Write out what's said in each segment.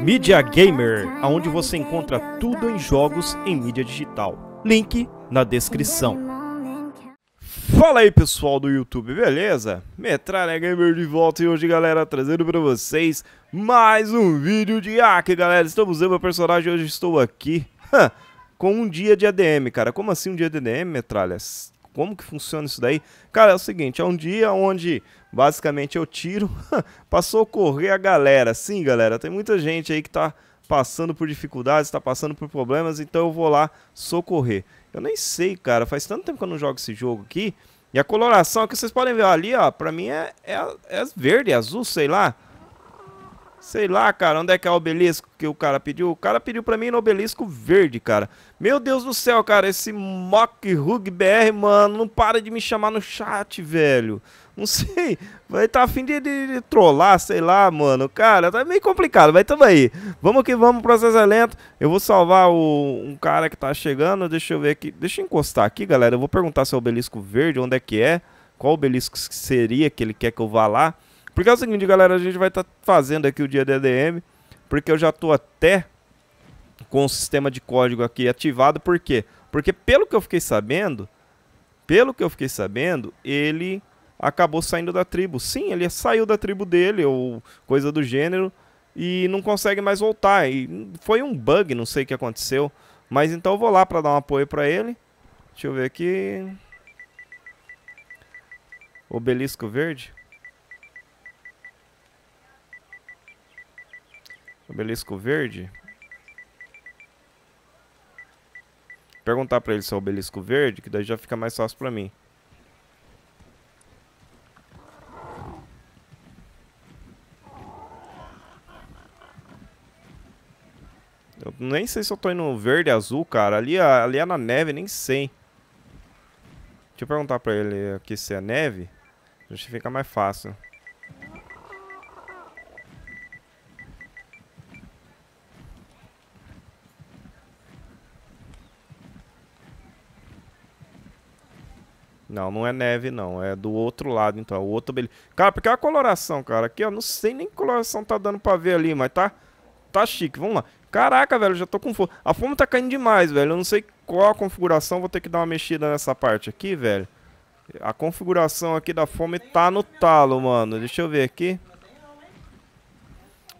Media Gamer, aonde você encontra tudo em jogos em mídia digital. Link na descrição. Fala aí pessoal do YouTube, beleza? Metralha Gamer de volta e hoje galera trazendo pra vocês mais um vídeo de hack galera, estamos usando meu personagem, hoje estou aqui com um dia de ADM cara, como assim um dia de ADM metralhas? como que funciona isso daí? Cara, é o seguinte, é um dia onde basicamente eu tiro para socorrer a galera. Sim, galera, tem muita gente aí que tá passando por dificuldades, tá passando por problemas, então eu vou lá socorrer. Eu nem sei, cara, faz tanto tempo que eu não jogo esse jogo aqui. E a coloração que vocês podem ver ali, ó, pra mim é, é, é verde, é azul, sei lá. Sei lá, cara, onde é que é o obelisco que o cara pediu? O cara pediu pra mim no obelisco verde, cara. Meu Deus do céu, cara, esse Mock Rug BR, mano, não para de me chamar no chat, velho. Não sei, vai estar tá afim de, de, de, trollar, sei lá, mano. Cara, tá meio complicado, mas tamo aí. Vamos que vamos, processo é lento. Eu vou salvar o, um cara que tá chegando, deixa eu ver aqui. Deixa eu encostar aqui, galera. Eu vou perguntar se é o obelisco verde, onde é que é. Qual obelisco seria que ele quer que eu vá lá. Porque é o seguinte, galera, a gente vai estar tá fazendo aqui o dia DDM, porque eu já estou até com o sistema de código aqui ativado, por quê? Porque pelo que eu fiquei sabendo, pelo que eu fiquei sabendo, ele acabou saindo da tribo. Sim, ele saiu da tribo dele ou coisa do gênero e não consegue mais voltar. E foi um bug, não sei o que aconteceu, mas então eu vou lá para dar um apoio para ele. Deixa eu ver aqui. Obelisco verde. Obelisco verde? Perguntar pra ele se é obelisco verde, que daí já fica mais fácil pra mim. Eu nem sei se eu tô indo verde, azul, cara. Ali, ali é na neve, nem sei. Deixa eu perguntar pra ele aqui se é neve. Acho que fica mais fácil. Não, não é neve, não. É do outro lado, então. É o outro belize. Cara, porque é a coloração, cara. Aqui, ó, não sei nem que coloração tá dando pra ver ali, mas tá, tá chique. Vamos lá. Caraca, velho, já tô com fome. A fome tá caindo demais, velho. Eu não sei qual a configuração. Vou ter que dar uma mexida nessa parte aqui, velho. A configuração aqui da fome tá no talo, mano. Deixa eu ver aqui.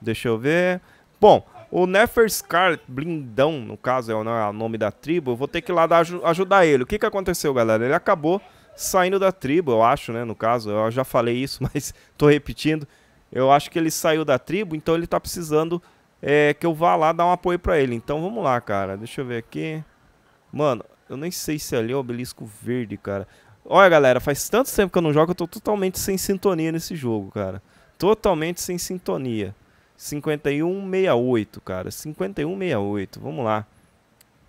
Deixa eu ver. Bom, o Nefer Scarlet, blindão, no caso é, é o nome da tribo, eu vou ter que ir lá dar, ajudar ele. O que, que aconteceu, galera? Ele acabou saindo da tribo, eu acho, né? No caso, eu já falei isso, mas tô repetindo. Eu acho que ele saiu da tribo, então ele tá precisando é, que eu vá lá dar um apoio para ele. Então vamos lá, cara. Deixa eu ver aqui. Mano, eu nem sei se é ali é o obelisco verde, cara. Olha, galera, faz tanto tempo que eu não jogo, eu tô totalmente sem sintonia nesse jogo, cara. Totalmente sem sintonia. 5168, cara. 5168. Vamos lá.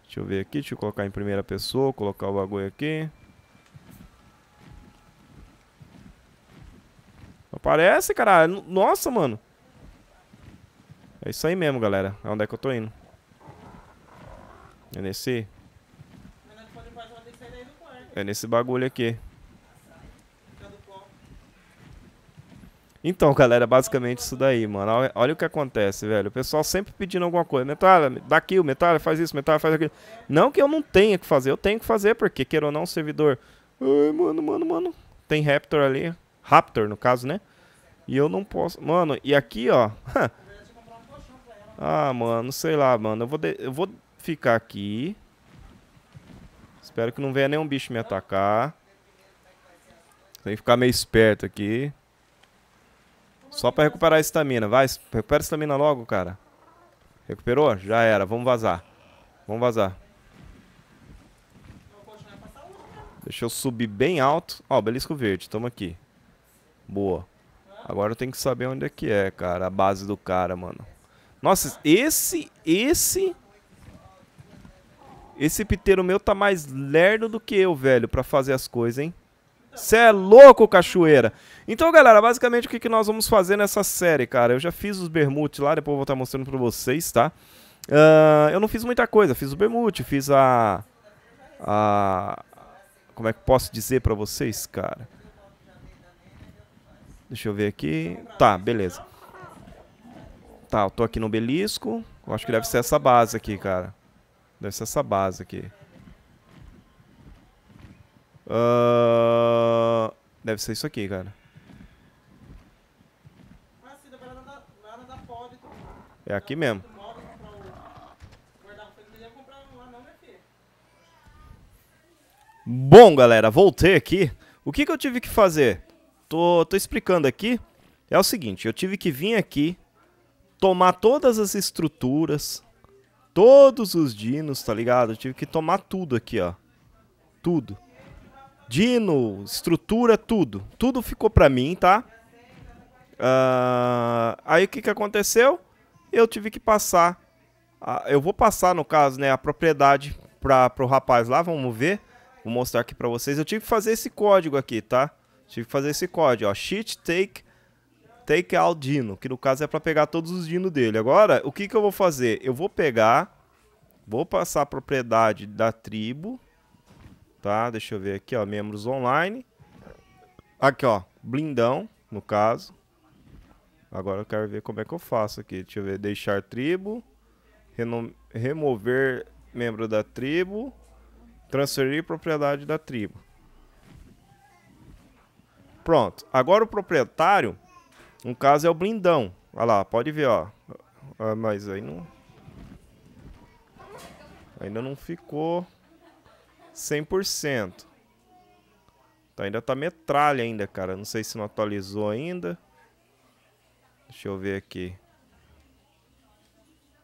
Deixa eu ver aqui, deixa eu colocar em primeira pessoa, colocar o bagulho aqui. Aparece, cara. Nossa, mano. É isso aí mesmo, galera. É onde é que eu tô indo. É nesse... É nesse bagulho aqui. Então, galera, basicamente isso daí, mano. Olha, o que acontece, velho. O pessoal sempre pedindo alguma coisa. Metalha, dá kill, metalha, faz isso, metalha, faz aquilo. Não que eu não tenha que fazer, eu tenho que fazer, porque queira ou não, servidor. Ai, mano, mano, mano. Tem Raptor ali. Raptor, no caso, né? E eu não posso. Mano, e aqui, ó. ah, mano, sei lá, mano. Eu vou, de... eu vou ficar aqui. Espero que não venha nenhum bicho me atacar. Tem que ficar meio esperto aqui. Só pra recuperar a estamina. Vai, recupera a estamina logo, cara. Recuperou? Já era. Vamos vazar. Vamos vazar. Deixa eu subir bem alto. Ó, belisco verde. Tamo aqui. Boa. Agora eu tenho que saber onde é que é, cara, a base do cara, mano. Nossa, esse, esse... Esse piteiro meu tá mais lerdo do que eu, velho, pra fazer as coisas, hein? Cê é louco, cachoeira! Então, galera, basicamente o que, que nós vamos fazer nessa série, cara? Eu já fiz os bermutes lá, depois eu vou estar tá mostrando pra vocês, tá? Uh, eu não fiz muita coisa, fiz o bermute, fiz a... a... Como é que posso dizer pra vocês, cara? Deixa eu ver aqui. Tá, beleza. Tá, eu tô aqui no belisco. Eu acho que deve ser essa base aqui, cara. Deve ser essa base aqui. Uh... Deve ser isso aqui, cara. É aqui mesmo. Bom, galera, voltei aqui. O que, que eu tive que fazer? Tô, tô explicando aqui. É o seguinte, eu tive que vir aqui, tomar todas as estruturas, todos os dinos, tá ligado? Eu tive que tomar tudo aqui, ó. Tudo. Dino, estrutura, tudo. Tudo ficou pra mim, tá? Uh, aí o que, que aconteceu? Eu tive que passar. A, eu vou passar, no caso, né, a propriedade para pro rapaz lá, vamos ver. Vou mostrar aqui pra vocês. Eu tive que fazer esse código aqui, tá? Tive que fazer esse código, ó, sheet take take out dino, que no caso é para pegar todos os dinos dele. Agora, o que que eu vou fazer? Eu vou pegar vou passar a propriedade da tribo, tá? Deixa eu ver aqui, ó, membros online. Aqui, ó, blindão, no caso. Agora eu quero ver como é que eu faço aqui. Deixa eu ver, deixar tribo, remover membro da tribo, transferir propriedade da tribo. Pronto. Agora o proprietário, no caso, é o blindão. Olha lá, pode ver, ó. Ah, mas aí não... Ainda não ficou 100%. Tá, então, ainda tá metralha ainda, cara. Não sei se não atualizou ainda. Deixa eu ver aqui.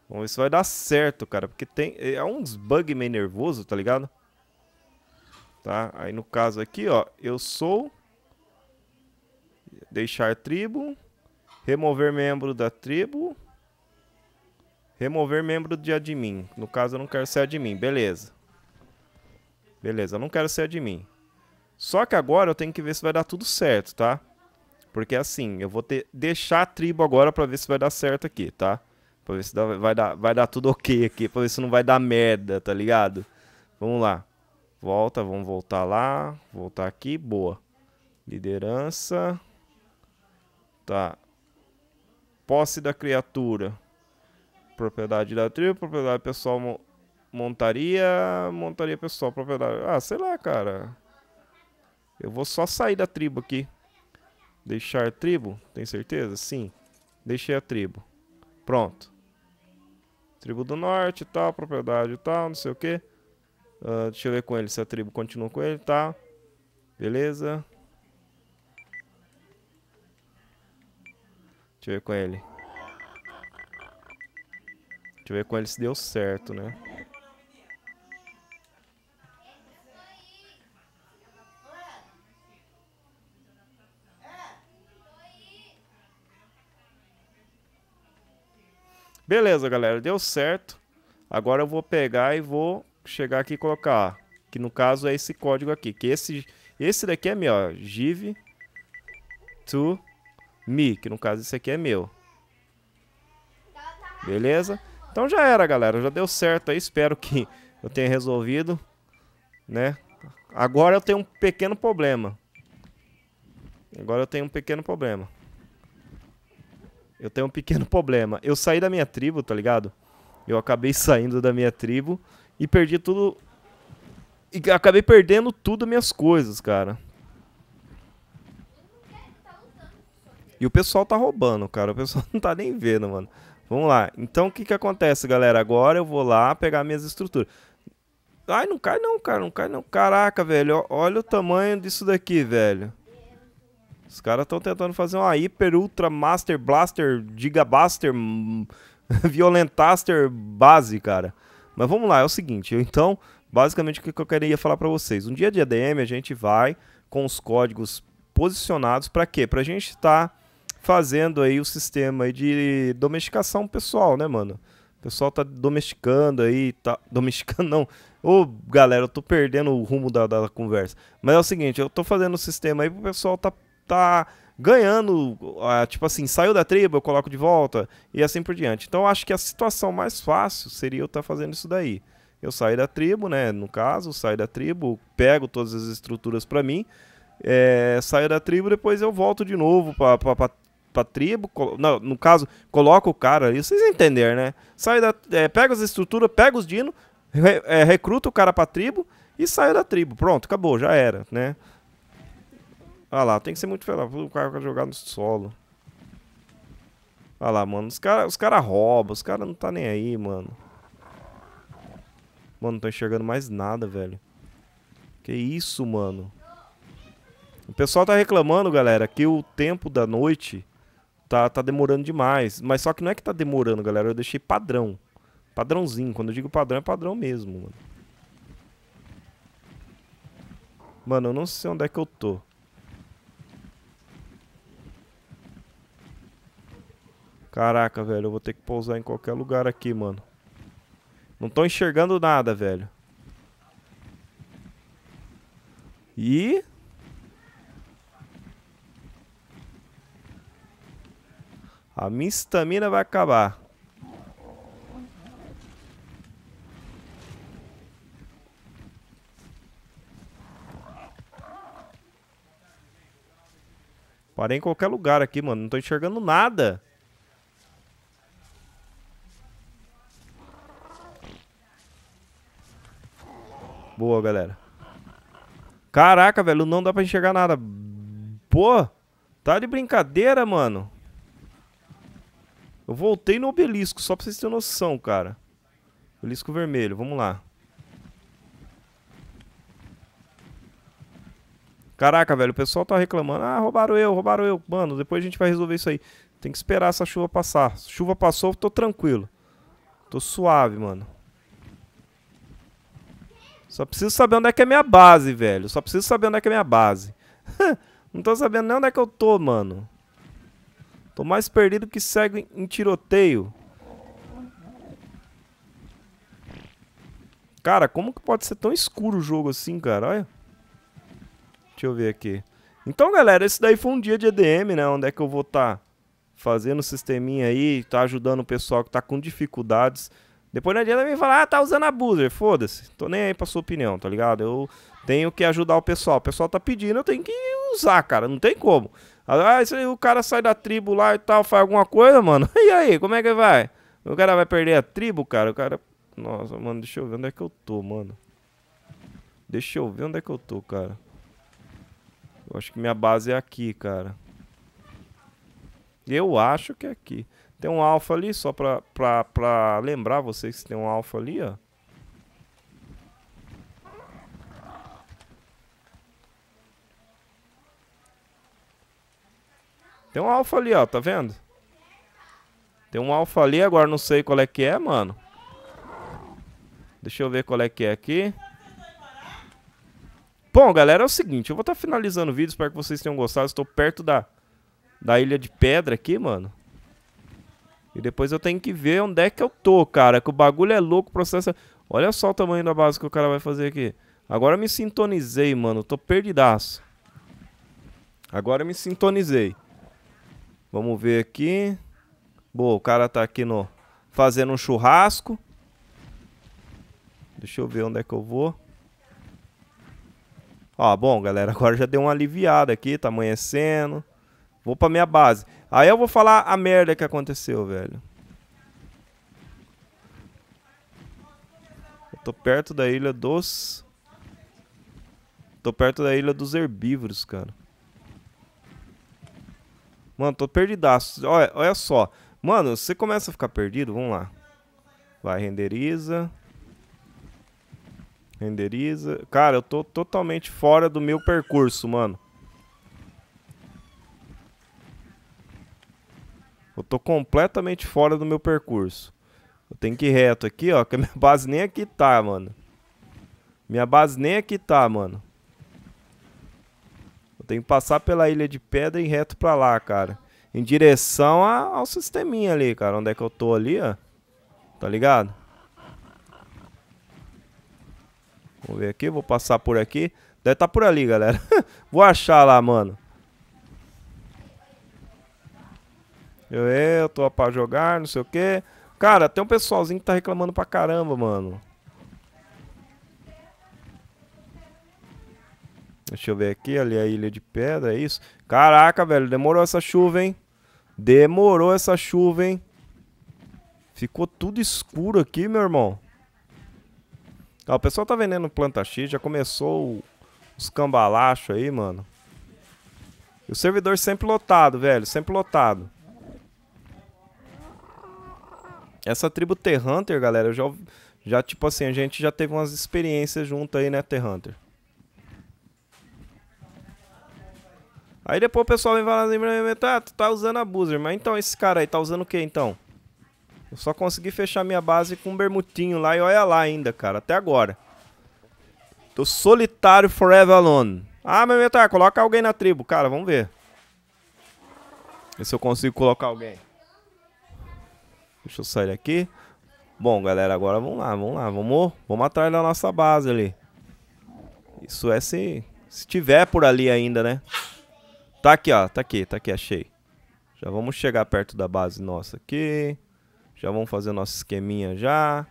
Vamos ver se vai dar certo, cara. Porque tem... É uns bug meio nervoso, tá ligado? Tá? Aí no caso aqui, ó. Eu sou deixar tribo, remover membro da tribo, remover membro de admin. No caso, eu não quero ser admin, beleza. Beleza, eu não quero ser admin. Só que agora eu tenho que ver se vai dar tudo certo, tá? Porque assim, eu vou ter deixar a tribo agora para ver se vai dar certo aqui, tá? Pra ver se dá, vai, dar, vai dar tudo ok aqui, pra ver se não vai dar merda, tá ligado? Vamos lá. Volta, vamos voltar lá. Voltar aqui, boa. Liderança. Tá. Posse da criatura. Propriedade da tribo, propriedade pessoal mo montaria, montaria pessoal, propriedade. Ah, sei lá, cara. Eu vou só sair da tribo aqui. Deixar tribo? Tem certeza? Sim. Deixei a tribo. Pronto. Tribo do norte, tal, propriedade tal, não sei o que. Uh, ah, deixa eu ver com ele se a tribo continua com ele, tá? Beleza. Deixa eu ver com ele. Deixa eu ver com ele se deu certo, né? Beleza, galera, deu certo. Agora eu vou pegar e vou chegar aqui e colocar, que no caso é esse código aqui, que esse esse daqui é meu, ó, giv to mi, que no caso esse aqui é meu. Beleza? Então já era, galera. Já deu certo aí. Espero que eu tenha resolvido, né? Agora eu tenho um pequeno problema. Agora eu tenho um pequeno problema. Eu tenho um pequeno problema. Eu saí da minha tribo, tá ligado? Eu acabei saindo da minha tribo e perdi tudo. E acabei perdendo tudo minhas coisas, cara. E o pessoal tá roubando, cara. O pessoal não tá nem vendo, mano. Vamos lá. Então, o que que acontece, galera? Agora eu vou lá pegar minhas estruturas. Ai, não cai não, cara. Não cai não. Caraca, velho. Olha o tamanho disso daqui, velho. Os caras estão tentando fazer uma hiper, ultra, master, blaster, gigabaster, violentaster base, cara. Mas vamos lá, é o seguinte. Então, basicamente o que eu queria falar para vocês. Um dia de ADM a gente vai com os códigos posicionados para quê? Para a gente estar... Tá fazendo aí o sistema aí de domesticação pessoal, né, mano? O pessoal tá domesticando aí, tá. Domesticando não. Ô, galera, eu tô perdendo o rumo da, da conversa. Mas é o seguinte, eu tô fazendo o sistema aí pro pessoal tá, tá ganhando. Ah, tipo assim, saiu da tribo, eu coloco de volta e assim por diante. Então eu acho que a situação mais fácil seria eu estar tá fazendo isso daí. Eu saio da tribo, né? No caso, saio da tribo, pego todas as estruturas para mim, é, saio da tribo, depois eu volto de novo pra tribo, não, no caso, coloca o cara ali, vocês entenderam, né? Sai da, é, pega as estruturas, pega os dinos, re, é, recruta o cara pra tribo e sai da tribo. Pronto, acabou, já era, né? Olha lá, tem que ser muito feliz. O cara vai jogar no solo. Olha lá, mano. Os caras os cara roubam, os caras não tá nem aí, mano. Mano, não tô enxergando mais nada, velho. Que isso, mano. O pessoal tá reclamando, galera, que o tempo da noite Tá, tá demorando demais. Mas só que não é que tá demorando, galera. Eu deixei padrão. Padrãozinho. Quando eu digo padrão, é padrão mesmo, mano. Mano, eu não sei onde é que eu tô. Caraca, velho. Eu vou ter que pousar em qualquer lugar aqui, mano. Não tô enxergando nada, velho. E... A minha estamina vai acabar. Parei em qualquer lugar aqui, mano. Não tô enxergando nada. Boa, galera. Caraca, velho. Não dá pra enxergar nada. Pô, tá de brincadeira, mano. Eu voltei no obelisco, só pra vocês terem noção, cara. Obelisco vermelho, vamos lá. Caraca, velho, o pessoal tá reclamando. Ah, roubaram eu, roubaram eu. Mano, depois a gente vai resolver isso aí. Tem que esperar essa chuva passar. Chuva passou, tô tranquilo. Tô suave, mano. Só preciso saber onde é que é minha base, velho. Só preciso saber onde é que é minha base. Não tô sabendo nem onde é que eu tô, mano. Tô mais perdido que cego em tiroteio. Cara, como que pode ser tão escuro o jogo assim, cara? Olha. Deixa eu ver aqui. Então, galera, esse daí foi um dia de EDM, né? Onde é que eu vou estar tá fazendo o sisteminha aí, tá ajudando o pessoal que tá com dificuldades. Depois não adianta me falar, ah, tá usando a buzzer, foda-se. Tô nem aí pra sua opinião, tá ligado? Eu tenho que ajudar o pessoal. O pessoal tá pedindo, eu tenho que usar, cara. Não tem como. Ah, isso o cara sai da tribo lá e tal, faz alguma coisa, mano. E aí, como é que vai? O cara vai perder a tribo, cara? O cara. Nossa, mano, deixa eu ver onde é que eu tô, mano. Deixa eu ver onde é que eu tô, cara. Eu acho que minha base é aqui, cara. Eu acho que é aqui. Tem um alfa ali, só pra, pra, pra lembrar vocês que tem um alfa ali, ó. Tem um alfa ali, ó, tá vendo? Tem um alfa ali, agora não sei qual é que é, mano. Deixa eu ver qual é que é aqui. Bom, galera, é o seguinte, eu vou estar tá finalizando o vídeo, espero que vocês tenham gostado. Estou perto da, da ilha de pedra aqui, mano. E depois eu tenho que ver onde é que eu tô, cara, que o bagulho é louco, o processo... É- Olha só o tamanho da base que o cara vai fazer aqui. Agora eu me sintonizei, mano, tô perdidaço. Agora eu me sintonizei. Vamos ver aqui. Boa, o cara tá aqui no fazendo um churrasco. Deixa eu ver onde é que eu vou. Ó, bom, galera, agora já deu uma aliviada aqui, tá amanhecendo. Vou pra minha base. Aí eu vou falar a merda que aconteceu, velho. Eu tô perto da ilha dos... Tô perto da ilha dos herbívoros, cara. Mano, tô perdidaço. Olha, olha só. Mano, você começa a ficar perdido, vamos lá. Vai, renderiza. Renderiza. Cara, eu tô totalmente fora do meu percurso, mano. Eu tô completamente fora do meu percurso. Eu tenho que ir reto aqui, ó, que a minha base nem aqui tá, mano. Minha base nem aqui tá, mano. Tem que passar pela Ilha de Pedra e reto pra lá, cara. Em direção a, ao sisteminha ali, cara. Onde é que eu tô ali, ó. Tá ligado? Vou ver aqui, vou passar por aqui. Deve tá por ali, galera. vou achar lá, mano. Eu, eu tô pra jogar, não sei o que. Cara, tem um pessoalzinho que tá reclamando pra caramba, mano. Deixa eu ver aqui, ali é a Ilha de Pedra, é isso? Caraca, velho, demorou essa chuva, hein? Demorou essa chuva, hein? Ficou tudo escuro aqui, meu irmão. Ó, o pessoal tá vendendo planta X, já começou os cambalachos aí, mano. E o servidor sempre lotado, velho, sempre lotado. Essa tribo T-Hunter, galera, eu já, já, tipo assim, a gente já teve umas experiências junto aí, né, T-Hunter? Aí depois o pessoal vem falar assim, ah, tu tá usando a Buzzer. Mas então esse cara aí tá usando o que então? Eu só consegui fechar minha base com um bermutinho lá e olha lá ainda, cara, até agora. Tô solitário forever alone. Ah, meu metal, coloca alguém na tribo. Cara, vamos ver. Ver se eu consigo colocar alguém. Deixa eu sair daqui. Bom, galera, agora vamos lá, vamos lá. Vamos, vamos atrás da nossa base ali. Isso é se, se tiver por ali ainda, né? Tá aqui, ó. Tá aqui, tá aqui, achei. Já vamos chegar perto da base nossa aqui. Já vamos fazer nosso esqueminha já.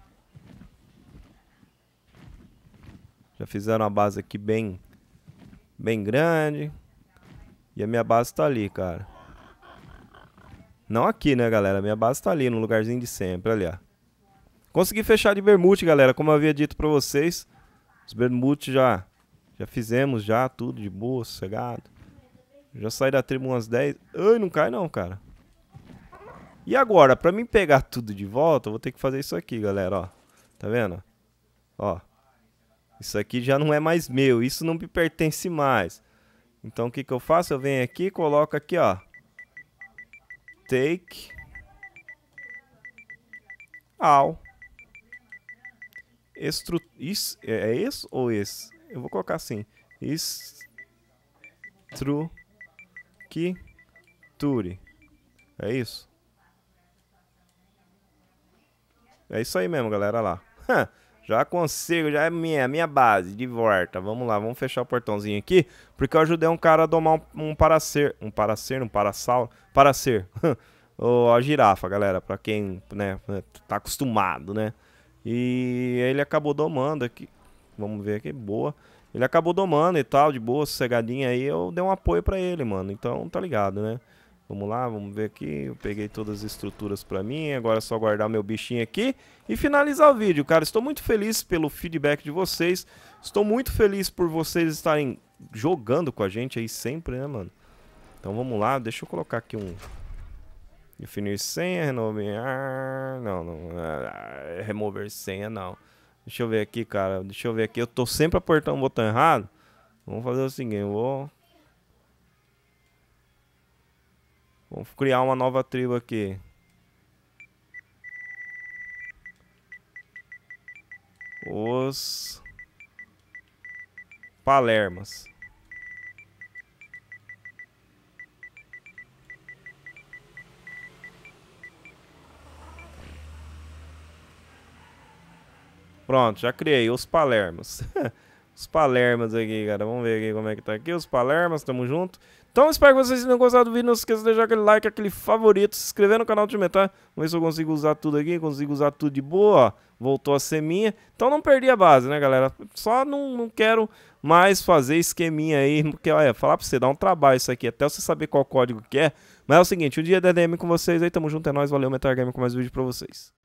Já fizeram a base aqui bem, bem grande. E a minha base tá ali, cara. Não aqui, né, galera? A minha base tá ali, no lugarzinho de sempre, ali, ó. Consegui fechar de bermute, galera. Como eu havia dito pra vocês, os bermutes já, já fizemos já, tudo de boa, sossegado. Já saí da tribo umas 10. Ai, não cai não, cara. E agora, pra mim pegar tudo de volta, eu vou ter que fazer isso aqui, galera, ó. Tá vendo? Ó. Isso aqui já não é mais meu, isso não me pertence mais. Então o que que eu faço? Eu venho aqui e coloco aqui, ó. Take all. Estru... Is... É, é esse ou esse? Eu vou colocar assim. Estru aqui, Ture. É isso? É isso aí mesmo, galera, lá. Já consigo, já é minha, minha base, de volta. Vamos lá, vamos fechar o portãozinho aqui, porque eu ajudei um cara a domar um, um paracer, um paracer, um parasauro, paracer, ser, a girafa, galera, pra quem, né, tá acostumado, né. E ele acabou domando aqui, vamos ver aqui, boa. Ele acabou domando e tal, de boa, sossegadinha aí. Eu dei um apoio para ele, mano. Então, tá ligado, né? Vamos lá, vamos ver aqui. Eu peguei todas as estruturas para mim. Agora é só guardar meu bichinho aqui e finalizar o vídeo, cara. Estou muito feliz pelo feedback de vocês. Estou muito feliz por vocês estarem jogando com a gente aí sempre, né, mano? Então vamos lá, deixa eu colocar aqui um... Definir senha, renomear... Ah, não, não... Ah, remover senha, não. Deixa eu ver aqui, cara. Deixa eu ver aqui. Eu tô sempre apertando o botão errado. Vamos fazer o seguinte, eu vou... Vamos criar uma nova tribo aqui. Os... Palermas. Pronto, já criei os Palermos. os Palermas aqui, cara. Vamos ver aqui como é que tá aqui. Os Palermas, tamo junto. Então, espero que vocês tenham gostado do vídeo. Não se esqueça de deixar aquele like, aquele favorito, se inscrever no canal de Metal. Vamos ver se eu consigo usar tudo aqui. Consigo usar tudo de boa, ó. Voltou a ser minha. Então, não perdi a base, né, galera? Só não, não quero mais fazer esqueminha aí. Porque, olha, falar pra você, dá um trabalho isso aqui. Até você saber qual código que é. Mas é o seguinte, o dia é DDM com vocês aí. Tamo junto, é nóis. Valeu, Metal Game, com mais vídeo pra vocês.